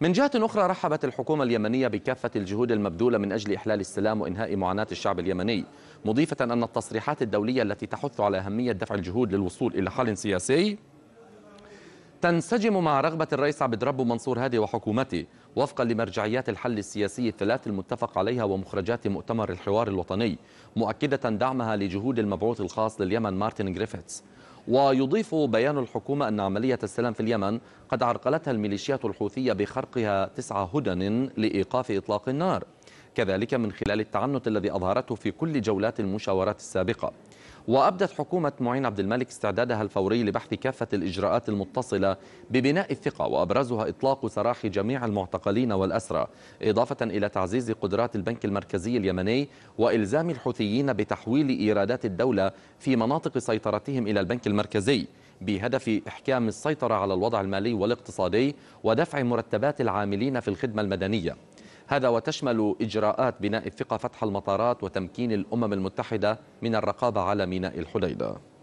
من جهة أخرى رحبت الحكومة اليمنية بكافة الجهود المبذولة من أجل إحلال السلام وإنهاء معاناة الشعب اليمني مضيفة أن التصريحات الدولية التي تحث على أهمية دفع الجهود للوصول إلى حل سياسي تنسجم مع رغبة الرئيس عبد ربه منصور هادي وحكومته وفقا لمرجعيات الحل السياسي الثلاث المتفق عليها ومخرجات مؤتمر الحوار الوطني مؤكدة دعمها لجهود المبعوث الخاص لليمن مارتن جريفيتس ويضيف بيان الحكومة أن عملية السلام في اليمن قد عرقلتها الميليشيات الحوثية بخرقها تسعة هدن لإيقاف إطلاق النار كذلك من خلال التعنت الذي أظهرته في كل جولات المشاورات السابقة وأبدت حكومة معين عبد الملك استعدادها الفوري لبحث كافة الإجراءات المتصلة ببناء الثقة وأبرزها إطلاق سراح جميع المعتقلين والأسرى إضافة إلى تعزيز قدرات البنك المركزي اليمني وإلزام الحوثيين بتحويل إيرادات الدولة في مناطق سيطرتهم إلى البنك المركزي بهدف إحكام السيطرة على الوضع المالي والاقتصادي ودفع مرتبات العاملين في الخدمة المدنية هذا وتشمل إجراءات بناء الثقة فتح المطارات وتمكين الأمم المتحدة من الرقابة على ميناء الحديدة